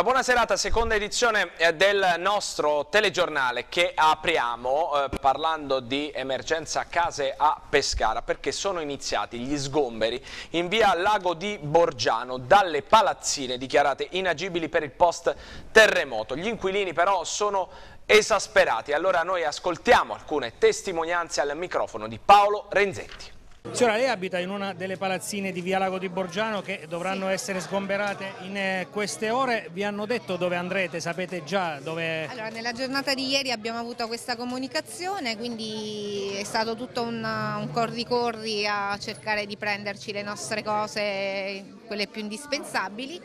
Una buona serata, seconda edizione eh, del nostro telegiornale che apriamo eh, parlando di emergenza case a Pescara perché sono iniziati gli sgomberi in via Lago di Borgiano dalle palazzine dichiarate inagibili per il post terremoto. Gli inquilini però sono esasperati, allora noi ascoltiamo alcune testimonianze al microfono di Paolo Renzetti. Signora, lei abita in una delle palazzine di Via Lago di Borgiano che dovranno sì. essere sgomberate in eh, queste ore. Vi hanno detto dove andrete? Sapete già dove... Allora, nella giornata di ieri abbiamo avuto questa comunicazione, quindi è stato tutto un corri-corri a cercare di prenderci le nostre cose, quelle più indispensabili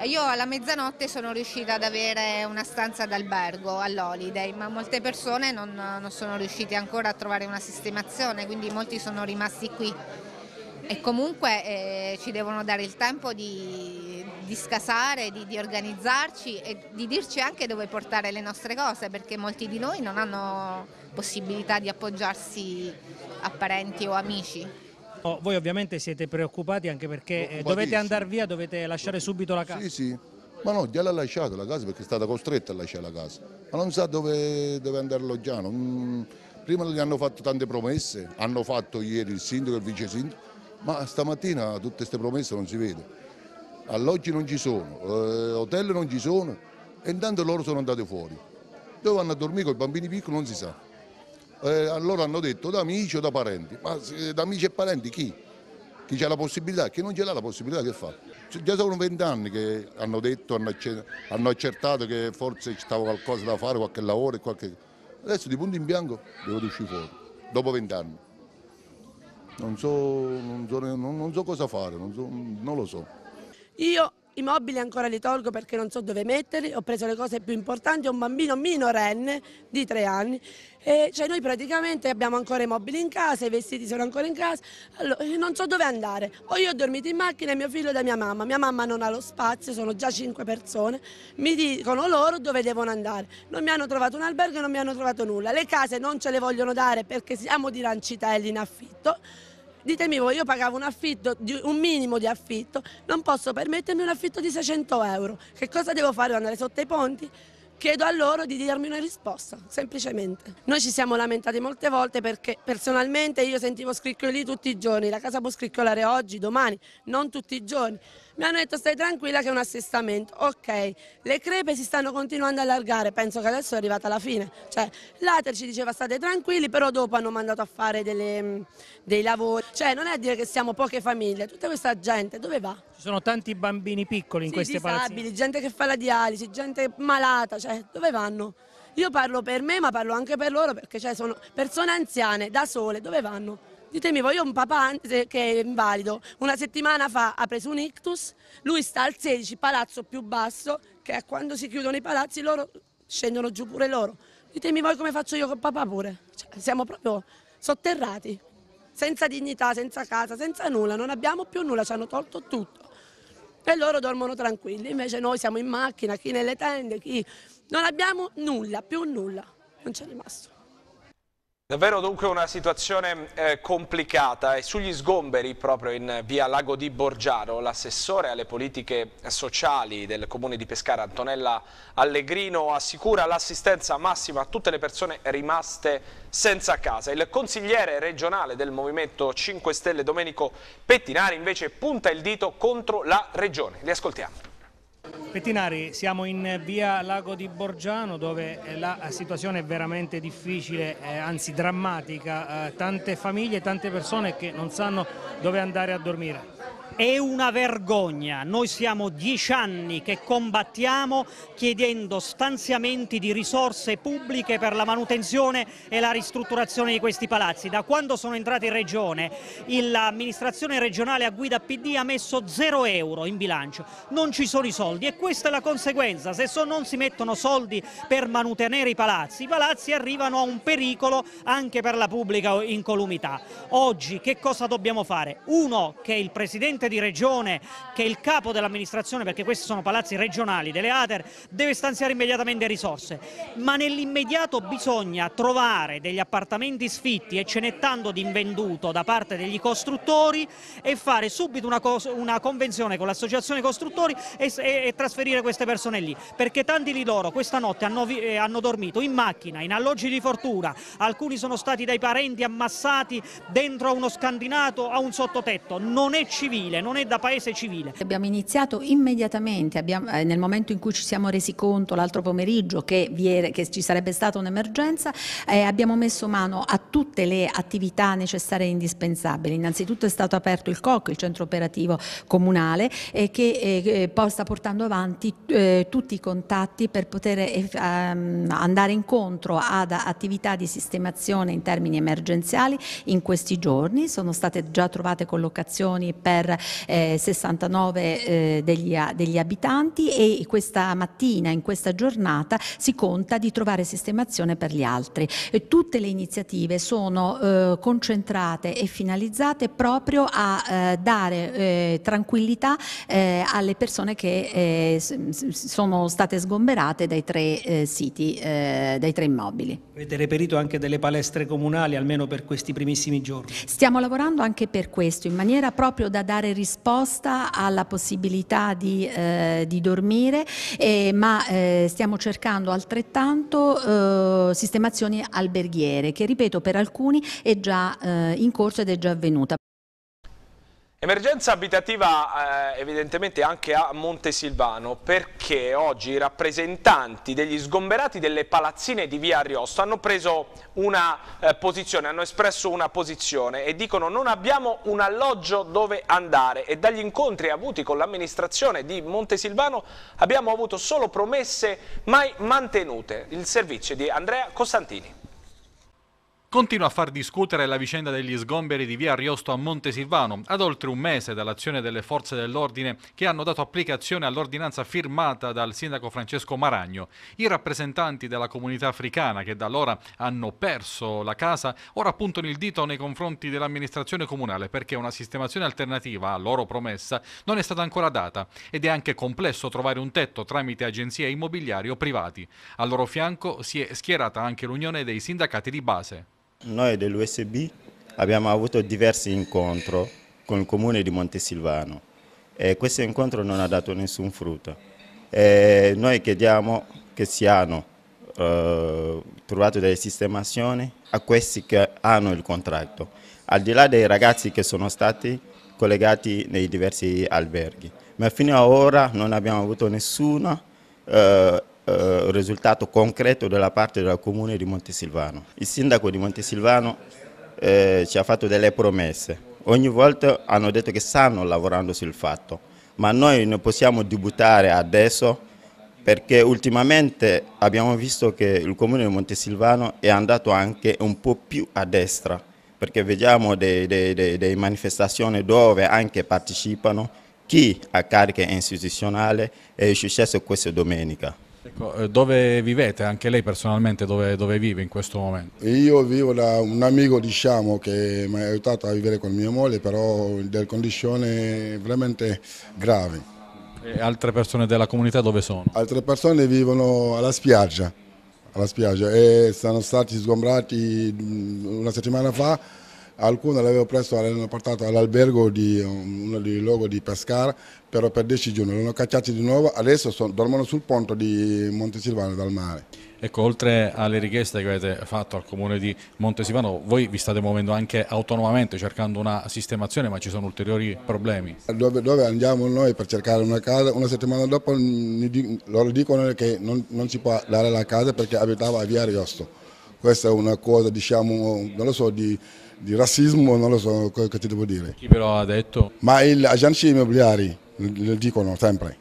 eh, io alla mezzanotte sono riuscita ad avere una stanza d'albergo all'Holiday, ma molte persone non, non sono riuscite ancora a trovare una sistemazione, quindi molti sono rimasti qui e comunque eh, ci devono dare il tempo di, di scasare, di, di, organizzarci e di dirci anche dove portare le nostre cose perché molti di noi non hanno possibilità di appoggiarsi a parenti o amici. Oh, voi ovviamente siete preoccupati anche perché eh, dovete andare via, dovete lasciare subito la casa. Sì, sì, ma no, già l'ha lasciata la casa perché è stata costretta a lasciare la casa, ma non sa dove, dove andare Loggiano. Mm, prima gli hanno fatto tante promesse, hanno fatto ieri il sindaco e il vice sindaco, ma stamattina tutte queste promesse non si vedono. Alloggi non ci sono, eh, hotel non ci sono e intanto loro sono andati fuori. Dove vanno a dormire con i bambini piccoli non si sa. Eh, allora hanno detto da amici o da parenti, ma eh, da amici e parenti chi? Chi ha la possibilità? Chi non ce l'ha la possibilità che fa? Cioè, già sono vent'anni che hanno detto, hanno accertato che forse ci stava qualcosa da fare, qualche lavoro, qualche... adesso di punto in bianco devo uscire fuori, dopo vent'anni. Non, so, non, so, non so, cosa fare, non, so, non lo so. Io i mobili ancora li tolgo perché non so dove metterli, ho preso le cose più importanti, ho un bambino minorenne di tre anni e cioè noi praticamente abbiamo ancora i mobili in casa, i vestiti sono ancora in casa, allora, eh, non so dove andare. O io ho dormito in macchina e mio figlio da mia mamma, mia mamma non ha lo spazio, sono già cinque persone, mi dicono loro dove devono andare. Non mi hanno trovato un albergo, non mi hanno trovato nulla, le case non ce le vogliono dare perché siamo di Rancitelli in affitto. Ditemi voi, io pagavo un affitto, un minimo di affitto, non posso permettermi un affitto di 600 euro. Che cosa devo fare? Andare sotto i ponti? Chiedo a loro di darmi una risposta, semplicemente. Noi ci siamo lamentati molte volte perché personalmente io sentivo scricchioli tutti i giorni, la casa può scricchiolare oggi, domani, non tutti i giorni. Mi hanno detto stai tranquilla che è un assestamento. Ok, le crepe si stanno continuando a allargare, penso che adesso è arrivata la fine. Cioè, l'Ater ci diceva state tranquilli, però dopo hanno mandato a fare delle, mm, dei lavori. Cioè, non è a dire che siamo poche famiglie, tutta questa gente dove va? Ci sono tanti bambini piccoli in sì, queste palazze. disabili, gente che fa la dialisi, gente malata, cioè, dove vanno? Io parlo per me ma parlo anche per loro perché cioè, sono persone anziane, da sole, dove vanno? Ditemevo, io ho un papà che è invalido, una settimana fa ha preso un ictus, lui sta al 16, palazzo più basso, che è quando si chiudono i palazzi loro scendono giù pure loro. Ditemi voi come faccio io con papà pure, cioè, siamo proprio sotterrati, senza dignità, senza casa, senza nulla, non abbiamo più nulla, ci hanno tolto tutto. E loro dormono tranquilli, invece noi siamo in macchina, chi nelle tende, chi... Non abbiamo nulla, più nulla, non c'è rimasto. Davvero dunque una situazione eh, complicata e sugli sgomberi proprio in via Lago di Borgiano l'assessore alle politiche sociali del comune di Pescara Antonella Allegrino assicura l'assistenza massima a tutte le persone rimaste senza casa. Il consigliere regionale del Movimento 5 Stelle Domenico Pettinari invece punta il dito contro la regione. Li ascoltiamo. Pettinari, siamo in via Lago di Borgiano dove eh, la situazione è veramente difficile, eh, anzi drammatica, eh, tante famiglie, tante persone che non sanno dove andare a dormire. È una vergogna, noi siamo dieci anni che combattiamo chiedendo stanziamenti di risorse pubbliche per la manutenzione e la ristrutturazione di questi palazzi. Da quando sono entrati in regione l'amministrazione regionale a guida PD ha messo zero euro in bilancio, non ci sono i soldi e questa è la conseguenza, se non si mettono soldi per manutenere i palazzi, i palazzi arrivano a un pericolo anche per la pubblica incolumità. Oggi che cosa dobbiamo fare? Uno, che il Presidente presidente di regione che è il capo dell'amministrazione perché questi sono palazzi regionali delle ATER deve stanziare immediatamente risorse ma nell'immediato bisogna trovare degli appartamenti sfitti e ce n'è tanto di invenduto da parte degli costruttori e fare subito una, una convenzione con l'associazione costruttori e, e, e, trasferire queste persone lì perché tanti di loro questa notte hanno, eh, hanno dormito in macchina, in alloggi di fortuna alcuni sono stati dai parenti ammassati dentro a uno scandinato, a un sottotetto non è civile civile, non è da paese civile. Abbiamo iniziato immediatamente, abbiamo, eh, nel momento in cui ci siamo resi conto l'altro pomeriggio che, era, che, ci sarebbe stata un'emergenza, eh, abbiamo messo mano a tutte le attività necessarie e indispensabili. Innanzitutto è stato aperto il COC, il centro operativo comunale, eh, che eh, eh, sta portando avanti eh, tutti i contatti per poter ehm, andare incontro ad attività di sistemazione in termini emergenziali in questi giorni. Sono state già trovate collocazioni per 69 eh, eh, degli, degli abitanti e questa mattina, in questa giornata, si conta di trovare sistemazione per gli altri. E tutte le iniziative sono eh, concentrate e finalizzate proprio a eh, dare eh, tranquillità eh, alle persone che sono state sgomberate dai tre siti, dai tre immobili. Avete reperito anche delle palestre comunali, almeno per questi primissimi giorni? Stiamo lavorando anche per questo, in maniera proprio da dare dare risposta alla possibilità di, eh, di dormire, eh, ma eh, stiamo cercando altrettanto eh, sistemazioni alberghiere che, ripeto, per alcuni è già eh, in corso ed è già avvenuta. Emergenza abitativa eh, evidentemente anche a Montesilvano perché oggi i rappresentanti degli sgomberati delle palazzine di via Ariosto hanno preso una eh, posizione, hanno espresso una posizione e dicono non abbiamo un alloggio dove andare e dagli incontri avuti con l'amministrazione di Montesilvano abbiamo avuto solo promesse mai mantenute. Il servizio di Andrea Costantini. Continua a far discutere la vicenda degli sgomberi di via Ariosto a Montesilvano, ad oltre un mese dall'azione delle forze dell'ordine che hanno dato applicazione all'ordinanza firmata dal sindaco Francesco Maragno. I rappresentanti della comunità africana che da allora hanno perso la casa ora puntano il dito nei confronti dell'amministrazione comunale perché una sistemazione alternativa a loro promessa non è stata ancora data ed è anche complesso trovare un tetto tramite agenzie immobiliari o privati. Al loro fianco si è schierata anche l'Unione dei sindacati di base. Noi dell'USB abbiamo avuto diversi incontri con il comune di Montesilvano e questo incontro non ha dato nessun frutto. E noi chiediamo che siano eh, trovate delle sistemazioni a questi che hanno il contratto, al di là dei ragazzi che sono stati collegati nei diversi alberghi, ma fino ad ora non abbiamo avuto nessuna eh, risultato concreto dalla parte del comune di Montesilvano. Il sindaco di Montesilvano eh, ci ha fatto delle promesse, ogni volta hanno detto che stanno lavorando sul fatto, ma noi ne possiamo debuttare adesso perché ultimamente abbiamo visto che il comune di Montesilvano è andato anche un po' più a destra, perché vediamo delle manifestazioni dove anche partecipano chi ha cariche istituzionali, è successo questa domenica. Ecco, eh, dove vivete? Anche lei personalmente dove, dove, vive in questo momento? Io vivo da un amico diciamo, che mi ha aiutato a vivere con mia moglie, però in delle condizioni veramente gravi. E altre persone della comunità dove sono? Altre persone vivono alla spiaggia, alla spiaggia e sono stati sgombrati mm, una settimana fa alcune le avevo preso, le hanno portato all'albergo di um, uno dei luoghi di Pescara, però per 10 giorni le hanno cacciate di nuovo, adesso sono, dormono sul ponte di Montesilvano dal mare. Ecco, oltre alle richieste che avete fatto al comune di Montesilvano, voi vi state muovendo anche autonomamente cercando una sistemazione, ma ci sono ulteriori problemi. Dove, dove andiamo noi per cercare una casa? Una settimana dopo mm, loro dicono che non, non si può dare la casa perché abitava a Via Ariosto questa è una cosa diciamo, non lo so, di, di razzismo, non lo so che ti devo dire. Chi però ha detto? Ma gli agenti immobiliari le dicono sempre,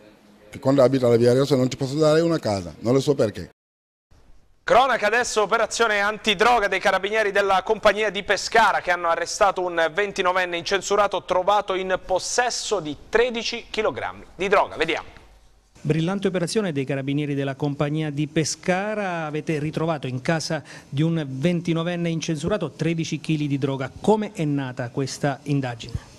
che quando abita la via Rosa non ti posso dare una casa, non lo so perché. Cronaca adesso operazione antidroga dei carabinieri della compagnia di Pescara che hanno arrestato un 29enne incensurato trovato in possesso di 13 kg di droga. Vediamo. Brillante operazione dei carabinieri della compagnia di Pescara, avete ritrovato in casa di un 29enne incensurato 13 kg di droga. Come è nata questa indagine?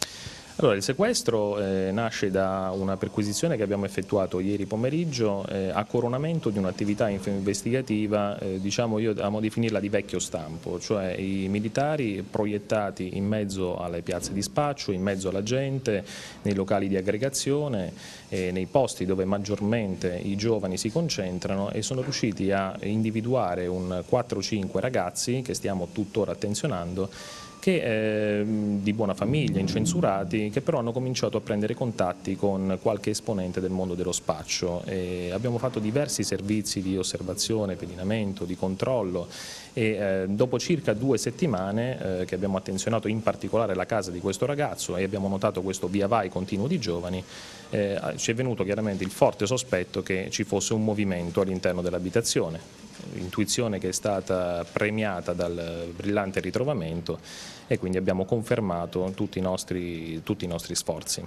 Allora, il sequestro eh, nasce da una perquisizione che abbiamo effettuato ieri pomeriggio eh, a coronamento di un'attività investigativa, eh, diciamo io amo definirla di vecchio stampo, cioè i militari proiettati in mezzo alle piazze di spaccio, in mezzo alla gente, nei locali di aggregazione, eh, nei posti dove maggiormente i giovani si concentrano e sono riusciti a individuare un 4-5 ragazzi che stiamo tuttora attenzionando che, eh, di buona famiglia, incensurati, che però hanno cominciato a prendere contatti con qualche esponente del mondo dello spaccio. E abbiamo fatto diversi servizi di osservazione, pedinamento, di controllo e eh, dopo circa due settimane eh, che abbiamo attenzionato in particolare la casa di questo ragazzo e abbiamo notato questo via vai continuo di giovani, eh, ci è venuto chiaramente il forte sospetto che ci fosse un movimento all'interno dell'abitazione intuizione che è stata premiata dal brillante ritrovamento e quindi abbiamo confermato tutti i nostri, tutti i nostri sforzi.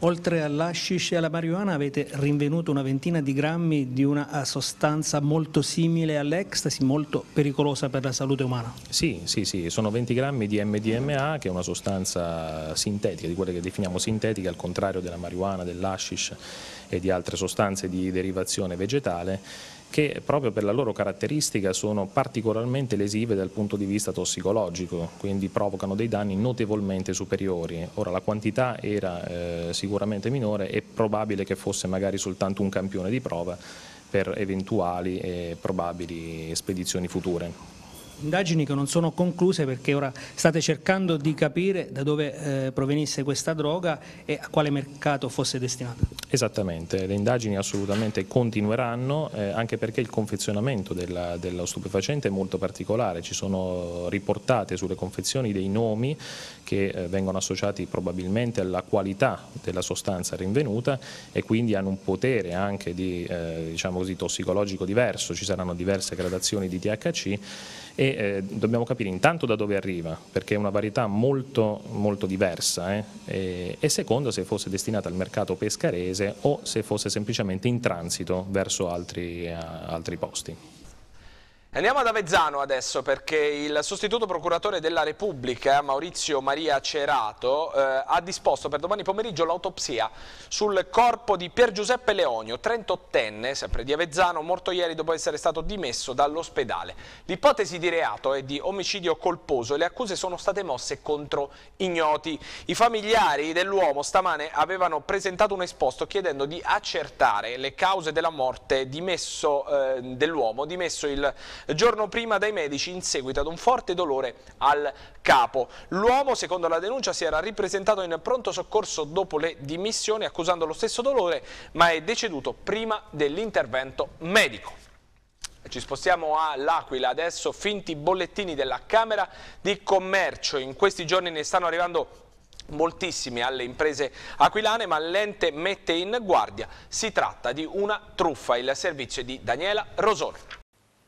Oltre all'ascis e alla marijuana avete rinvenuto una ventina di grammi di una sostanza molto simile all'ecstasy, molto pericolosa per la salute umana? Sì, sì, sì, sono 20 grammi di MDMA che è una sostanza sintetica, di quelle che definiamo sintetiche al contrario della marijuana, dell'ascis e di altre sostanze di derivazione vegetale che proprio per la loro caratteristica sono particolarmente lesive dal punto di vista tossicologico, quindi provocano dei danni notevolmente superiori. Ora la quantità era eh, sicuramente minore è probabile che fosse magari soltanto un campione di prova per eventuali e probabili spedizioni future indagini che non sono concluse perché ora state cercando di capire da dove eh, provenisse questa droga e a quale mercato fosse destinata. Esattamente, le indagini assolutamente continueranno eh, anche perché il confezionamento della, dello stupefacente è molto particolare, ci sono riportate sulle confezioni dei nomi che eh, vengono associati probabilmente alla qualità della sostanza rinvenuta e quindi hanno un potere anche di, eh, diciamo così, tossicologico diverso, ci saranno diverse gradazioni di THC e eh, dobbiamo capire intanto da dove arriva, perché è una varietà molto, molto diversa, eh? e, e, secondo se fosse destinata al mercato pescarese o se fosse semplicemente in transito verso altri, uh, altri posti. Andiamo ad Avezzano adesso perché il sostituto procuratore della Repubblica, Maurizio Maria Cerato, eh, ha disposto per domani pomeriggio l'autopsia sul corpo di Pier Giuseppe Leonio, 38enne, sempre di Avezzano, morto ieri dopo essere stato dimesso dall'ospedale. L'ipotesi di reato è di omicidio colposo e le accuse sono state mosse contro ignoti. I familiari dell'uomo stamane avevano presentato un esposto chiedendo di accertare le cause della morte eh, dell'uomo, dimesso il giorno prima dai medici in seguito ad un forte dolore al capo. L'uomo, secondo la denuncia, si era ripresentato in pronto soccorso dopo le dimissioni accusando lo stesso dolore, ma è deceduto prima dell'intervento medico. Ci spostiamo all'Aquila, adesso finti bollettini della Camera di Commercio. In questi giorni ne stanno arrivando moltissimi alle imprese aquilane, ma l'ente mette in guardia. Si tratta di una truffa, il servizio di Daniela Rosone.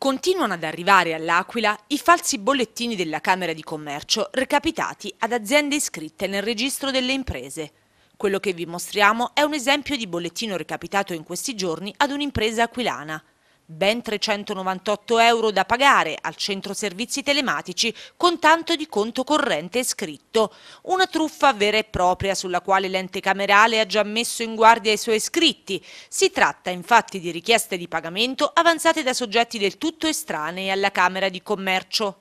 Continuano ad arrivare all'Aquila i falsi bollettini della Camera di Commercio recapitati ad aziende iscritte nel registro delle imprese. Quello che vi mostriamo è un esempio di bollettino recapitato in questi giorni ad un'impresa aquilana. Ben 398 euro da pagare al centro servizi telematici con tanto di conto corrente scritto. Una truffa vera e propria sulla quale l'ente camerale ha già messo in guardia i suoi iscritti. Si tratta infatti di richieste di pagamento avanzate da soggetti del tutto estranei alla Camera di Commercio.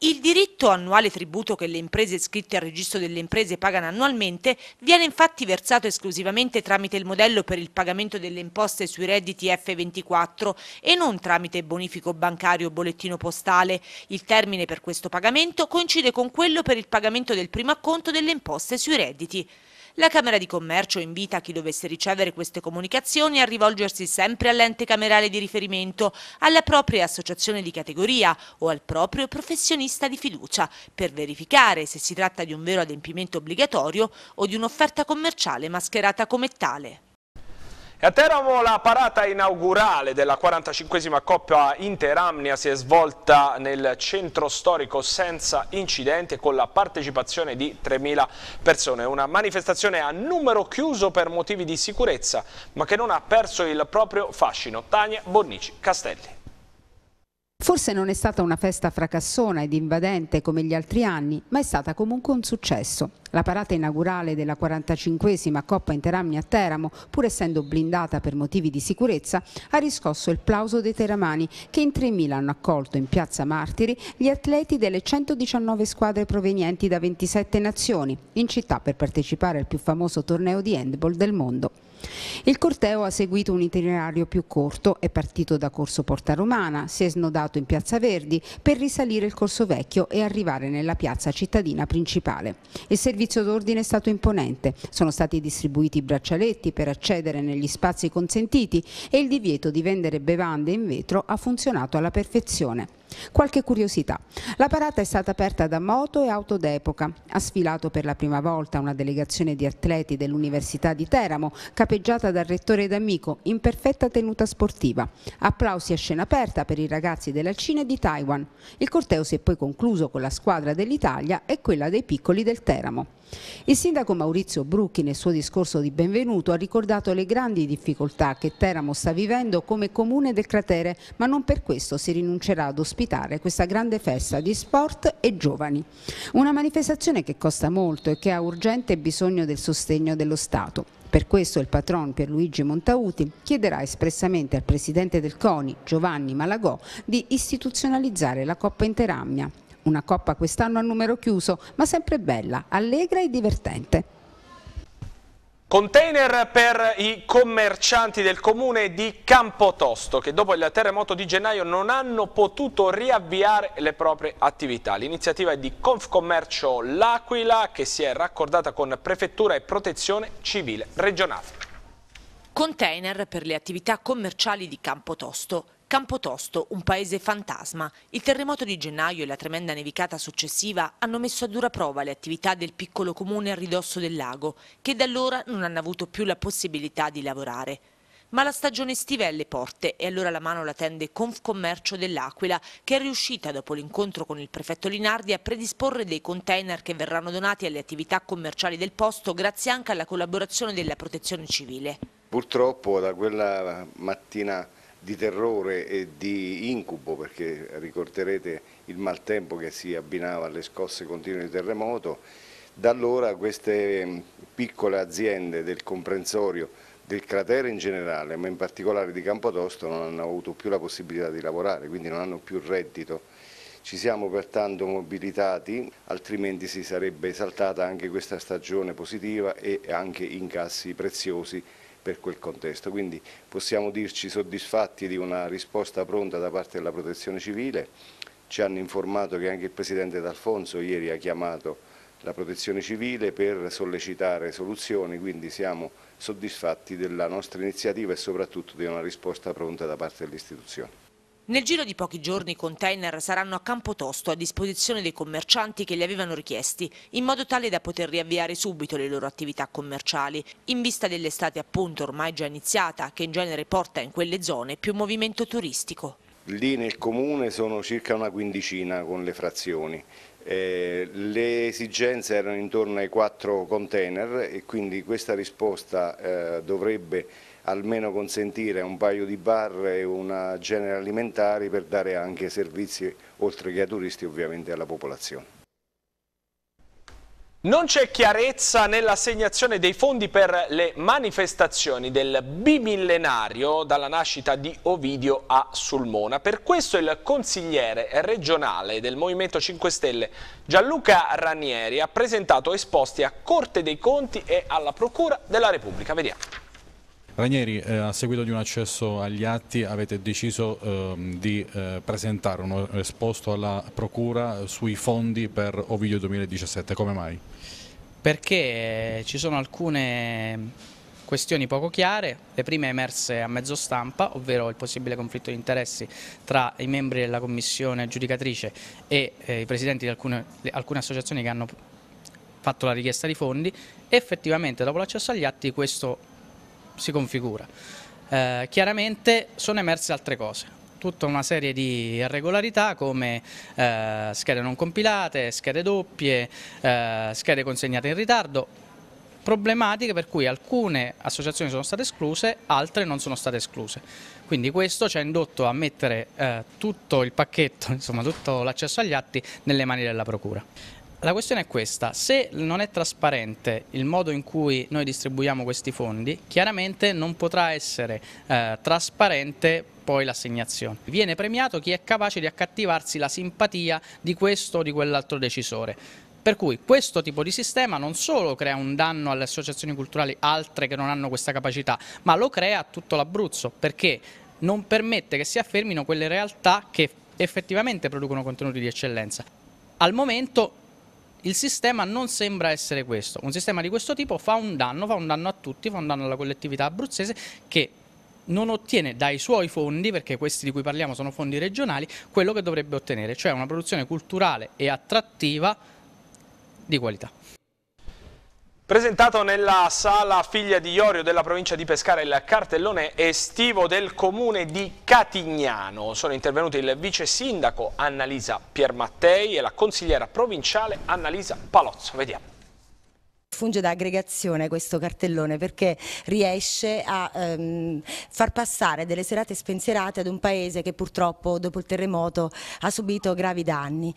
Il diritto annuale tributo che le imprese iscritte al registro delle imprese pagano annualmente viene infatti versato esclusivamente tramite il modello per il pagamento delle imposte sui redditi F24 e non tramite bonifico bancario o bollettino postale. Il termine per questo pagamento coincide con quello per il pagamento del primo acconto delle imposte sui redditi. La Camera di Commercio invita chi dovesse ricevere queste comunicazioni a rivolgersi sempre all'ente camerale di riferimento, alla propria associazione di categoria o al proprio professionista di fiducia per verificare se si tratta di un vero adempimento obbligatorio o di un'offerta commerciale mascherata come tale. E a Teramo la parata inaugurale della 45esima Coppa Interamnia si è svolta nel centro storico senza incidenti e con la partecipazione di 3.000 persone. Una manifestazione a numero chiuso per motivi di sicurezza ma che non ha perso il proprio fascino. Tania Bonnici Castelli. Forse non è stata una festa fracassona ed invadente come gli altri anni, ma è stata comunque un successo. La parata inaugurale della 45esima Coppa Interamni a Teramo, pur essendo blindata per motivi di sicurezza, ha riscosso il plauso dei teramani che in 3.000 hanno accolto in Piazza Martiri gli atleti delle 119 squadre provenienti da 27 nazioni in città per partecipare al più famoso torneo di handball del mondo. Il corteo ha seguito un itinerario più corto, è partito da Corso Porta Romana, si è snodato in Piazza Verdi per risalire il Corso Vecchio e arrivare nella piazza cittadina principale. Il servizio d'ordine è stato imponente, sono stati distribuiti braccialetti per accedere negli spazi consentiti e il divieto di vendere bevande in vetro ha funzionato alla perfezione. Qualche curiosità. La parata è stata aperta da moto e auto d'epoca. Ha sfilato per la prima volta una delegazione di atleti dell'Università di Teramo, capeggiata dal rettore D'Amico, in perfetta tenuta sportiva. Applausi a scena aperta per i ragazzi della Cina e di Taiwan. Il corteo si è poi concluso con la squadra dell'Italia e quella dei piccoli del Teramo. Il sindaco Maurizio Brucchi nel suo discorso di benvenuto ha ricordato le grandi difficoltà che Teramo sta vivendo come comune del cratere, ma non per questo si rinuncerà ad ospitare questa grande festa di sport e giovani. Una manifestazione che costa molto e che ha urgente bisogno del sostegno dello Stato. Per questo il patron Pierluigi Montauti chiederà espressamente al presidente del CONI, Giovanni Malagò, di istituzionalizzare la Coppa Interamnia una coppa quest'anno a numero chiuso, ma sempre bella, allegra e divertente. Container per i commercianti del comune di Campotosto che dopo il terremoto di gennaio non hanno potuto riavviare le proprie attività. L'iniziativa è di Confcommercio L'Aquila che si è raccordata con Prefettura e Protezione Civile Regionale. Container per le attività commerciali di Campotosto. Campotosto, un paese fantasma. Il terremoto di gennaio e la tremenda nevicata successiva hanno messo a dura prova le attività del piccolo comune a ridosso del lago, che da allora non hanno avuto più la possibilità di lavorare. Ma la stagione estiva è alle porte e allora la mano la tende Confcommercio dell'Aquila, che è riuscita, dopo l'incontro con il prefetto Linardi, a predisporre dei container che verranno donati alle attività commerciali del posto grazie anche alla collaborazione della protezione civile. Purtroppo da quella mattina di terrore e di incubo perché ricorderete il maltempo che si abbinava alle scosse continue di terremoto. Da allora queste mm, piccole aziende del comprensorio del cratere in generale, ma in particolare di Campotosto, non hanno avuto più la possibilità di lavorare, quindi non hanno più reddito. Ci siamo pertanto mobilitati, altrimenti si sarebbe saltata anche questa stagione positiva e anche incassi preziosi per quel contesto. Quindi possiamo dirci soddisfatti di una risposta pronta da parte della protezione civile, ci hanno informato che anche il Presidente D'Alfonso ieri ha chiamato la protezione civile per sollecitare soluzioni, quindi siamo soddisfatti della nostra iniziativa e soprattutto di una risposta pronta da parte dell'istituzione. Nel giro di pochi giorni i container saranno a campo tosto a disposizione dei commercianti che li avevano richiesti, in modo tale da poter riavviare subito le loro attività commerciali, in vista dell'estate appunto ormai già iniziata, che in genere porta in quelle zone più movimento turistico. Lì nel comune sono circa una quindicina con le frazioni. Eh, le esigenze erano intorno ai quattro container e quindi questa risposta eh, dovrebbe almeno consentire un paio di bar e una genere alimentari per dare anche servizi oltre che a turisti ovviamente alla popolazione. Non c'è chiarezza nell'assegnazione dei fondi per le manifestazioni del bimillenario dalla nascita di Ovidio a Sulmona. Per questo il consigliere regionale del Movimento 5 Stelle Gianluca Ranieri ha presentato esposti a Corte dei Conti e alla Procura della Repubblica. Vediamo. Ranieri, eh, a seguito di un accesso agli atti avete deciso eh, di eh, presentare un esposto alla Procura sui fondi per Ovidio 2017, come mai? Perché eh, ci sono alcune questioni poco chiare, le prime emerse a mezzo stampa, ovvero il possibile conflitto di interessi tra i membri della commissione giudicatrice e eh, i presidenti di alcune, alcune associazioni che hanno fatto la richiesta di fondi, effettivamente dopo l'accesso agli atti questo si configura. Eh, chiaramente sono emerse altre cose tutta una serie di irregolarità come eh, schede non compilate, schede doppie, eh, schede consegnate in ritardo, problematiche per cui alcune associazioni sono state escluse, altre non sono state escluse. Quindi questo ci ha indotto a mettere eh, tutto il pacchetto, insomma tutto l'accesso agli atti nelle mani della Procura. La questione è questa, se non è trasparente il modo in cui noi distribuiamo questi fondi, chiaramente non potrà essere eh, trasparente poi l'assegnazione. Viene premiato chi è capace di accattivarsi la simpatia di questo o di quell'altro decisore. Per cui questo tipo di sistema non solo crea un danno alle associazioni culturali altre che non hanno questa capacità, ma lo crea a tutto l'Abruzzo, perché non permette che si affermino quelle realtà che effettivamente producono contenuti di eccellenza. Al momento il sistema non sembra essere questo. Un sistema di questo tipo fa un danno, fa un danno a tutti, fa un danno alla collettività abruzzese che non ottiene dai suoi fondi, perché questi di cui parliamo sono fondi regionali, quello che dovrebbe ottenere, cioè una produzione culturale e attrattiva di qualità. Presentato nella sala Figlia di Iorio della provincia di Pescara il cartellone estivo del comune di Catignano. Sono intervenuti il vice sindaco Annalisa Piermattei e la consigliera provinciale Annalisa Palozzo. Vediamo funge da aggregazione questo cartellone perché riesce a ehm, far passare delle serate spensierate ad un paese che purtroppo dopo il terremoto ha subito gravi danni.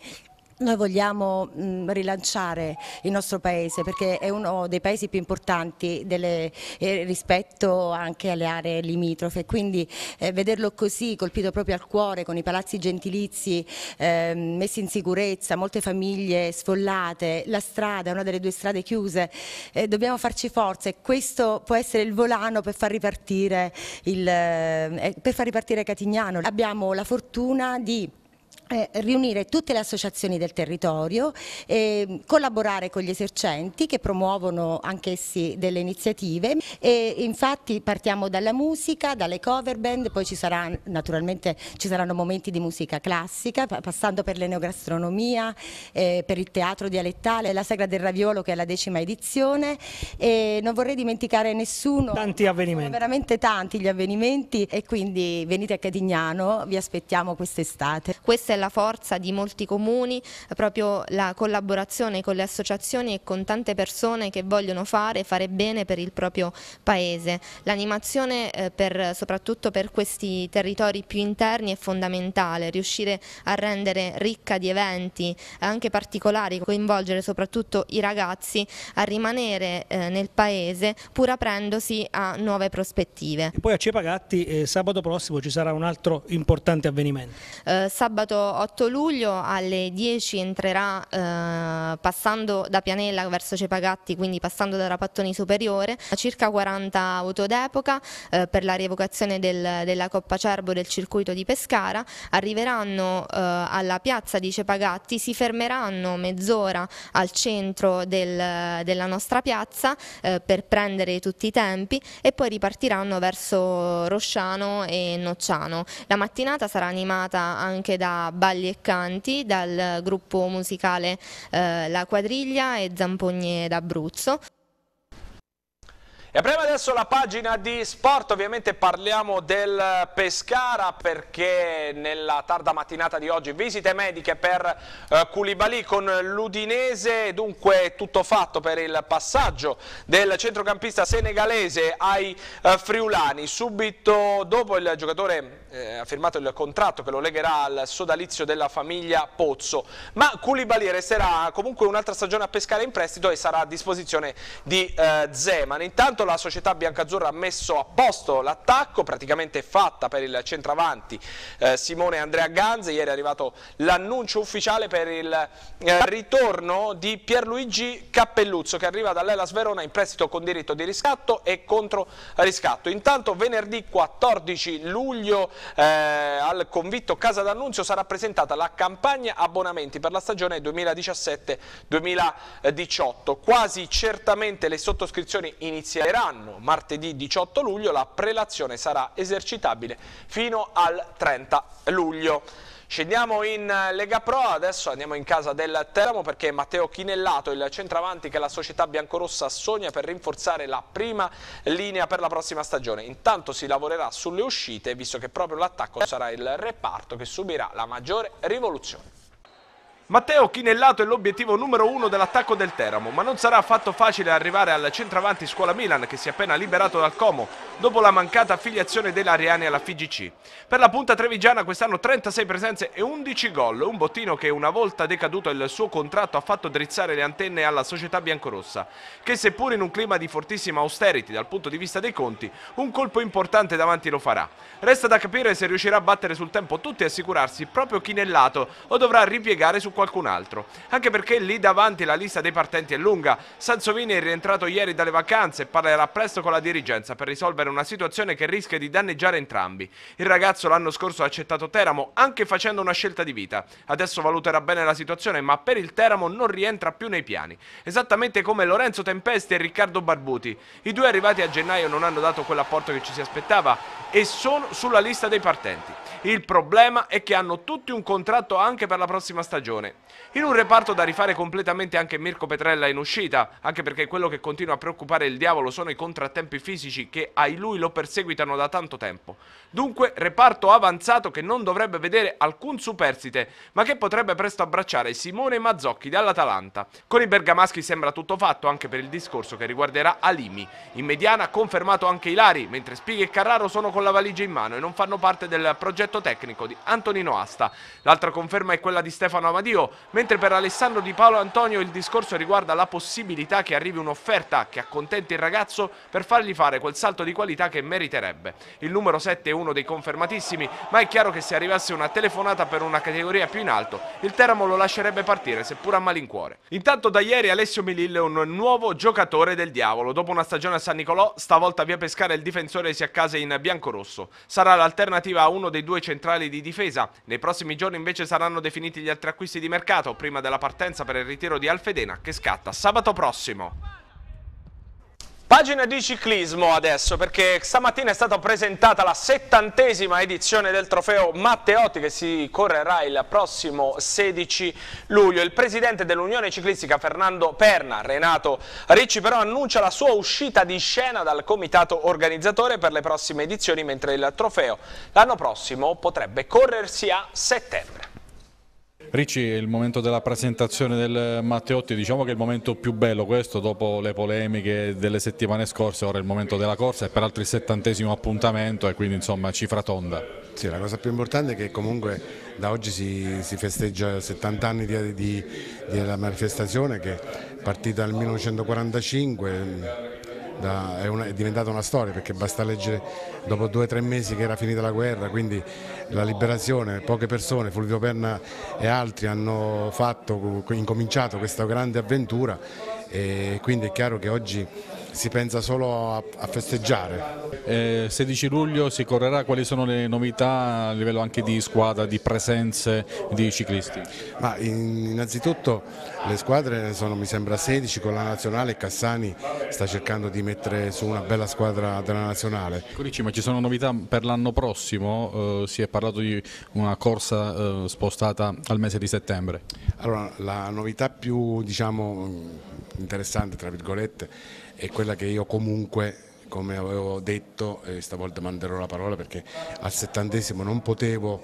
Noi vogliamo mh, mm, rilanciare il nostro paese perché è uno dei paesi più importanti delle, eh, rispetto anche alle aree limitrofe, quindi eh, vederlo così colpito proprio al cuore con i palazzi gentilizi eh, messi in sicurezza, molte famiglie sfollate, la strada, una delle due strade chiuse, eh, dobbiamo farci forza e questo può essere il volano per far ripartire, il, eh, eh, per far ripartire Catignano. Abbiamo la fortuna di eh, riunire tutte le associazioni del territorio, eh, collaborare con gli esercenti che promuovono anch'essi delle iniziative e infatti partiamo dalla musica, dalle cover band, poi ci saranno, naturalmente ci saranno momenti di musica classica, passando per l'eneogastronomia, eh, per il teatro dialettale, la Sagra del Raviolo che è la decima edizione e non vorrei dimenticare nessuno. Tanti avvenimenti. Sono veramente tanti gli avvenimenti e quindi venite a Cadignano, vi aspettiamo quest'estate. Questa è la forza di molti comuni, proprio la collaborazione con le associazioni e con tante persone che vogliono fare, fare bene per il proprio paese. L'animazione eh, soprattutto per questi territori più interni è fondamentale, riuscire a rendere ricca di eventi anche particolari, coinvolgere soprattutto i ragazzi a rimanere eh, nel paese pur aprendosi a nuove prospettive. E poi a Cepagatti eh, sabato prossimo ci sarà un altro importante avvenimento. Eh, sabato 8 luglio alle 10 entrerà eh, passando da Pianella verso Cepagatti, quindi passando da Rapattoni Superiore, circa 40 auto d'epoca eh, per la rievocazione del, della Coppa Cerbo del circuito di Pescara, arriveranno eh, alla piazza di Cepagatti, si fermeranno mezz'ora al centro del, della nostra piazza eh, per prendere tutti i tempi e poi ripartiranno verso Rosciano e Nocciano. La mattinata sarà animata anche da balli e canti dal gruppo musicale eh, La Quadriglia e Zampogne d'Abruzzo. E apriamo adesso la pagina di sport, ovviamente parliamo del Pescara perché nella tarda mattinata di oggi visite mediche per eh, con l'Udinese, dunque tutto fatto per il passaggio del centrocampista senegalese ai eh, friulani. Subito dopo il giocatore eh, ha firmato il contratto che lo legherà al sodalizio della famiglia Pozzo, ma Culibali resterà comunque un'altra stagione a pescare in prestito e sarà a disposizione di eh, Zeman. Intanto la società biancazzurra ha messo a posto l'attacco, praticamente fatta per il centravanti eh, Simone Andrea Ganze, ieri è arrivato l'annuncio ufficiale per il eh, ritorno di Pierluigi Cappelluzzo che arriva dall'Elas Verona in prestito con diritto di riscatto e contro riscatto. Intanto venerdì 14 luglio eh, al convitto Casa d'Annunzio sarà presentata la campagna abbonamenti per la stagione 2017-2018. Quasi certamente le sottoscrizioni inizieranno martedì 18 luglio, la prelazione sarà esercitabile fino al 30 luglio. Scendiamo in eh, Lega Pro, adesso andiamo in casa del Teramo perché Matteo Chinellato, il centravanti che la società biancorossa sogna per rinforzare la prima linea per la prossima stagione. Intanto si lavorerà sulle uscite visto che proprio l'attacco sarà il reparto che subirà la maggiore rivoluzione. Matteo Chinellato è l'obiettivo numero uno dell'attacco del Teramo, ma non sarà affatto facile arrivare al centravanti Scuola Milan che si è appena liberato dal Como dopo la mancata affiliazione dell'Ariani alla FIGC. Per la punta trevigiana quest'anno 36 presenze e 11 gol, un bottino che una volta decaduto il suo contratto ha fatto drizzare le antenne alla società biancorossa, che seppur in un clima di fortissima austerity dal punto di vista dei conti, un colpo importante davanti lo farà. Resta da capire se riuscirà a battere sul tempo tutti e assicurarsi proprio Chinellato o dovrà ripiegare su qualcun altro. Anche perché lì davanti la lista dei partenti è lunga. Sansovini è rientrato ieri dalle vacanze e parlerà presto con la dirigenza per risolvere una situazione che rischia di danneggiare entrambi. Il ragazzo l'anno scorso ha accettato Teramo anche facendo una scelta di vita. Adesso valuterà bene la situazione ma per il Teramo non rientra più nei piani. Esattamente come Lorenzo Tempesti e Riccardo Barbuti. I due arrivati a gennaio non hanno dato quell'apporto che ci si aspettava e sono sulla lista dei partenti. Il problema è che hanno tutti un contratto anche per la prossima stagione. In un reparto da rifare completamente anche Mirko Petrella in uscita, anche perché quello che continua a preoccupare il diavolo sono i contrattempi fisici che ai lui lo perseguitano da tanto tempo. Dunque, reparto avanzato che non dovrebbe vedere alcun superstite, ma che potrebbe presto abbracciare Simone Mazzocchi dall'Atalanta. Con i bergamaschi sembra tutto fatto anche per il discorso che riguarderà Alimi. In mediana confermato anche Ilari, mentre Spighi e Carraro sono con la valigia in mano e non fanno parte del progetto diretto tecnico di Antonino Asta. L'altra conferma è quella di Stefano Amadio, mentre per Alessandro Di Paolo Antonio il discorso riguarda la possibilità che arrivi un'offerta che accontenti il ragazzo per fargli fare quel salto di qualità che meriterebbe. Il numero 7 è uno dei confermatissimi, ma è chiaro che se arrivasse una telefonata per una categoria più in alto, il Teramo lo lascerebbe partire, seppur a malincuore. Intanto da ieri Alessio Milille è un nuovo giocatore del diavolo. Dopo una stagione a San Nicolò, stavolta via Pescara il difensore si accasa in bianco-rosso. Sarà l'alternativa a uno dei due due centrali di difesa. Nei prossimi giorni invece saranno definiti gli altri acquisti di mercato prima della partenza per il ritiro di Alfedena che scatta sabato prossimo. Pagina di ciclismo adesso perché stamattina è stata presentata la settantesima edizione del trofeo Matteotti che si correrà il prossimo 16 luglio. Il presidente dell'Unione Ciclistica Fernando Perna, Renato Ricci però annuncia la sua uscita di scena dal comitato organizzatore per le prossime edizioni mentre il trofeo l'anno prossimo potrebbe corrersi a settembre. Ricci, il momento della presentazione del Matteotti, diciamo che è il momento più bello questo dopo le polemiche delle settimane scorse, ora è il momento della corsa e peraltro il settantesimo appuntamento e quindi insomma cifra tonda. Sì, la cosa più importante è che comunque da oggi si, si festeggia 70 anni di, di, della manifestazione che è partita nel 1945 da, è, una, è, diventata una storia perché basta leggere dopo due o tre mesi che era finita la guerra, quindi la liberazione, poche persone, Fulvio Perna e altri hanno fatto, incominciato questa grande avventura e quindi è chiaro che oggi si pensa solo a, a festeggiare. Eh, 16 luglio si correrà, quali sono le novità a livello anche di squadra, di presenze di ciclisti? Ma in, innanzitutto le squadre sono mi sembra 16 con la nazionale, Cassani sta cercando di mettere su una bella squadra della nazionale. Corici, ma ci sono novità per l'anno prossimo? Eh, si è parlato di una corsa eh, spostata al mese di settembre. Allora, la novità più diciamo, interessante, tra virgolette, è quella che io comunque come avevo detto, eh, stavolta manderò la parola perché al settantesimo non potevo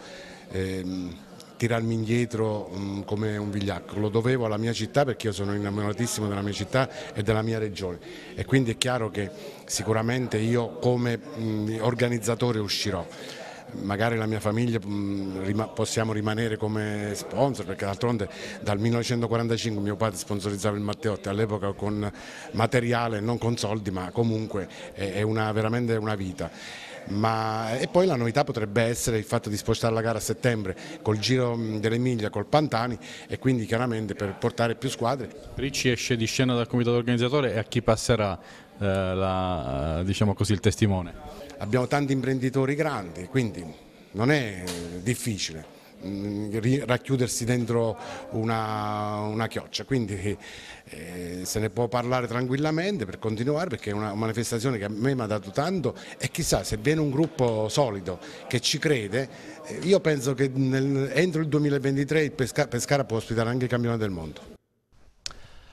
ehm, tirarmi indietro mh, come un vigliacco, lo dovevo alla mia città perché io sono innamoratissimo della mia città e della mia regione e quindi è chiaro che sicuramente io come mh, organizzatore uscirò magari la mia famiglia mm, possiamo rimanere come sponsor perché d'altronde dal 1945 mio padre sponsorizzava il Matteotti all'epoca con materiale, non con soldi ma comunque è una, veramente una vita. Ma, e poi la novità potrebbe essere il fatto di spostare la gara a settembre col giro mm, dell'Emilia, col Pantani e quindi chiaramente per portare più squadre. Ricci esce di scena dal comitato organizzatore e a chi passerà eh, la, eh, diciamo così, il testimone? abbiamo tanti imprenditori grandi, quindi non è difficile mm, racchiudersi dentro una, una chioccia, quindi eh, se ne può parlare tranquillamente per continuare perché è una manifestazione che a me mi ha dato tanto e chissà se viene un gruppo solido che ci crede, eh, io penso che nel, entro il 2023 Pescara, può ospitare anche il campionato del mondo.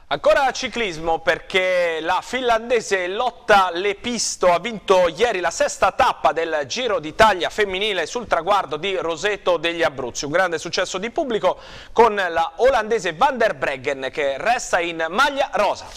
Ancora ciclismo perché la finlandese Lotta Lepisto ha vinto ieri la sesta tappa del Giro d'Italia femminile sul traguardo di Roseto degli Abruzzi. Un grande successo di pubblico con la olandese Van der Breggen che resta in maglia rosa.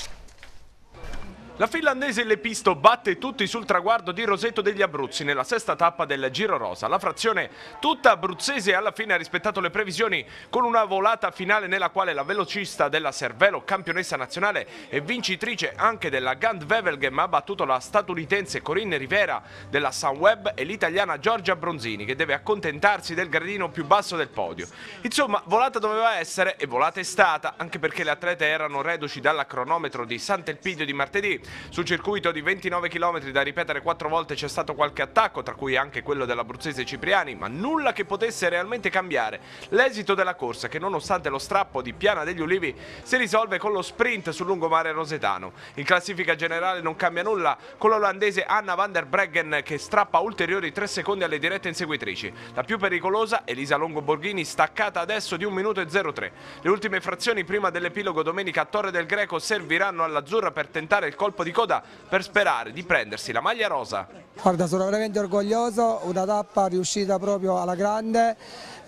La finlandese Lepisto batte tutti sul traguardo di Roseto degli Abruzzi nella sesta tappa del Giro Rosa. La frazione tutta abruzzese alla fine ha rispettato le previsioni con una volata finale nella quale la velocista della Cervelo, campionessa nazionale e vincitrice anche della Gand Wevelgem, ha battuto la statunitense Corinne Rivera della Sunweb e l'italiana Giorgia Bronzini che deve accontentarsi del gradino più basso del podio. Insomma, volata doveva essere e volata è stata, anche perché le atlete erano reduci dalla cronometro di Sant'Elpidio di martedì sul circuito di 29 km da ripetere quattro volte c'è stato qualche attacco, tra cui anche quello dell'abruzzese Cipriani, ma nulla che potesse realmente cambiare l'esito della corsa che nonostante lo strappo di Piana degli Ulivi si risolve con lo sprint sul lungomare rosetano. In classifica generale non cambia nulla con l'olandese Anna van der Breggen che strappa ulteriori 3 secondi alle dirette inseguitrici. La più pericolosa, Elisa Longo Borghini, staccata adesso di 1 minuto e 03. Le ultime frazioni prima dell'epilogo domenica a Torre del Greco serviranno all'Azzurra per tentare il colpo colpo di coda per sperare di prendersi la maglia rosa. Guarda, sono veramente orgoglioso, una tappa riuscita proprio alla grande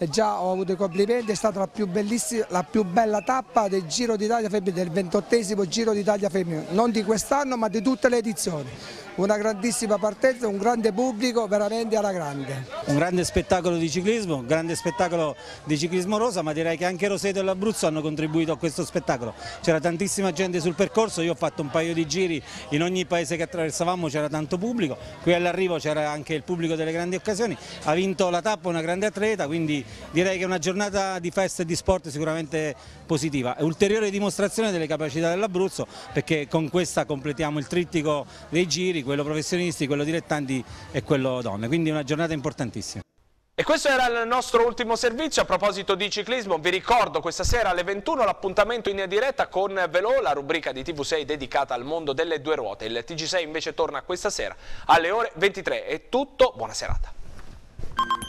già ho avuto i complimenti, è stata la più, la più bella tappa del Giro d'Italia femminile, del ventottesimo Giro d'Italia femminile, non di quest'anno ma di tutte le edizioni. Una grandissima partenza, un grande pubblico, veramente alla grande. Un grande spettacolo di ciclismo, un grande spettacolo di ciclismo rosa, ma direi che anche Roseto e l'Abruzzo hanno contribuito a questo spettacolo. C'era tantissima gente sul percorso, io ho fatto un paio di giri in ogni paese che attraversavamo, c'era tanto pubblico, qui all'arrivo c'era anche il pubblico delle grandi occasioni, ha vinto la tappa una grande atleta, quindi direi che è una giornata di festa e di sport sicuramente positiva. È ulteriore dimostrazione delle capacità dell'Abruzzo perché con questa completiamo il trittico dei giri, quello professionisti, quello dilettanti e quello donne, quindi una giornata importantissima. E questo era il nostro ultimo servizio a proposito di ciclismo, vi ricordo questa sera alle 21 l'appuntamento in diretta con Velo, la rubrica di TV6 dedicata al mondo delle due ruote, il TG6 invece torna questa sera alle ore 23, è tutto, buona serata.